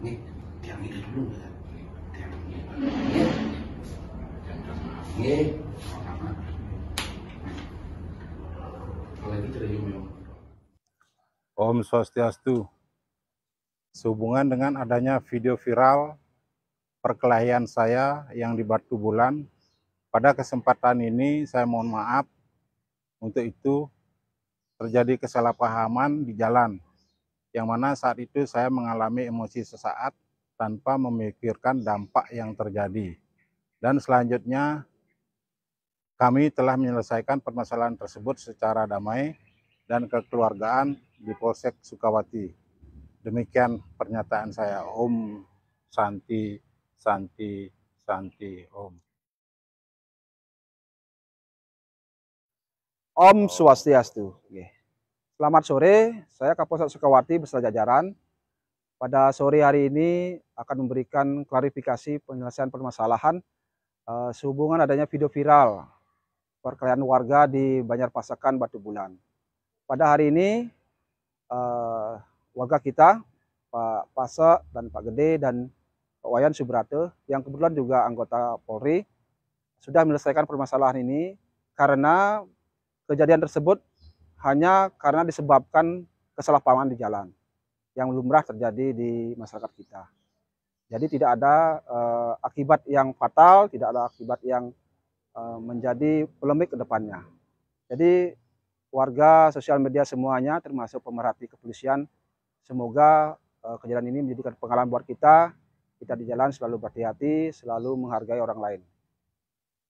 ini tiang ini dulu kan tiang ini apalagi iya. Om Swastiastu sehubungan dengan adanya video viral perkelahian saya yang di Batu Bulan pada kesempatan ini saya mohon maaf untuk itu terjadi kesalahpahaman di jalan yang mana saat itu saya mengalami emosi sesaat tanpa memikirkan dampak yang terjadi. Dan selanjutnya kami telah menyelesaikan permasalahan tersebut secara damai dan kekeluargaan di Polsek Sukawati. Demikian pernyataan saya, Om Santi, Santi, Santi, Om. Om Swastiastu. Yeah. Selamat sore, saya Kapolsek Sukawati beserta jajaran. Pada sore hari ini akan memberikan klarifikasi penyelesaian permasalahan eh, sehubungan adanya video viral perkelahian warga di Banjar Pasakan Batu Bulan. Pada hari ini eh, warga kita Pak Pasak dan Pak Gede dan Pak Wayan Subrate yang kebetulan juga anggota Polri sudah menyelesaikan permasalahan ini karena kejadian tersebut hanya karena disebabkan kesalahpahaman di jalan yang lumrah terjadi di masyarakat kita. Jadi tidak ada uh, akibat yang fatal, tidak ada akibat yang uh, menjadi polemik ke depannya. Jadi warga sosial media semuanya termasuk pemerhati kepolisian semoga uh, kejadian ini menjadikan pengalaman buat kita. Kita di jalan selalu berhati-hati, selalu menghargai orang lain.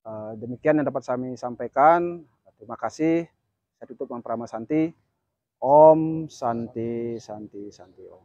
Uh, demikian yang dapat kami sampaikan. Terima kasih. Saya tutup Om Santi. Om Santi Santi Santi Om.